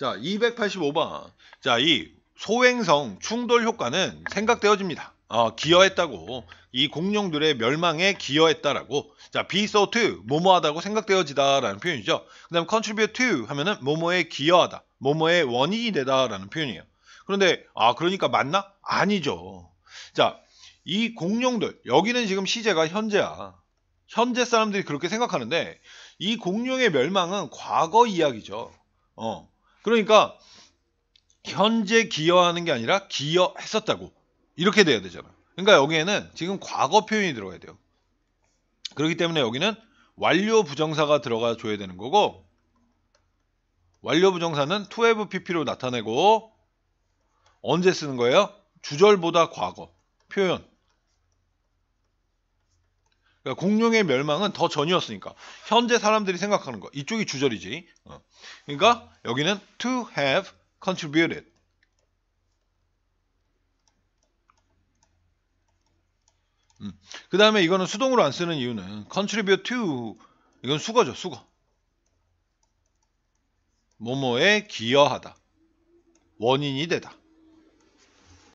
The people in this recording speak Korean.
자, 285번. 자, 이 소행성 충돌 효과는 생각되어집니다. 어, 기여했다고 이 공룡들의 멸망에 기여했다라고 자 be so to 뭐뭐하다고 생각되어지다라는 표현이죠 그 다음 contribute to 하면은 뭐뭐에 기여하다 뭐뭐의 원인이 되다라는 표현이에요 그런데 아 그러니까 맞나? 아니죠 자이 공룡들 여기는 지금 시제가 현재야 현재 사람들이 그렇게 생각하는데 이 공룡의 멸망은 과거 이야기죠 어 그러니까 현재 기여하는 게 아니라 기여했었다고 이렇게 돼야 되잖아. 그러니까 여기에는 지금 과거 표현이 들어가야 돼요. 그렇기 때문에 여기는 완료 부정사가 들어가 줘야 되는 거고 완료 부정사는 2FPP로 나타내고 언제 쓰는 거예요? 주절보다 과거 표현 그러니까 공룡의 멸망은 더 전이었으니까 현재 사람들이 생각하는 거 이쪽이 주절이지 어. 그러니까 여기는 to have contributed 음. 그 다음에 이거는 수동으로 안 쓰는 이유는 contribute to 이건 수거죠 수거 뭐뭐에 기여하다 원인이 되다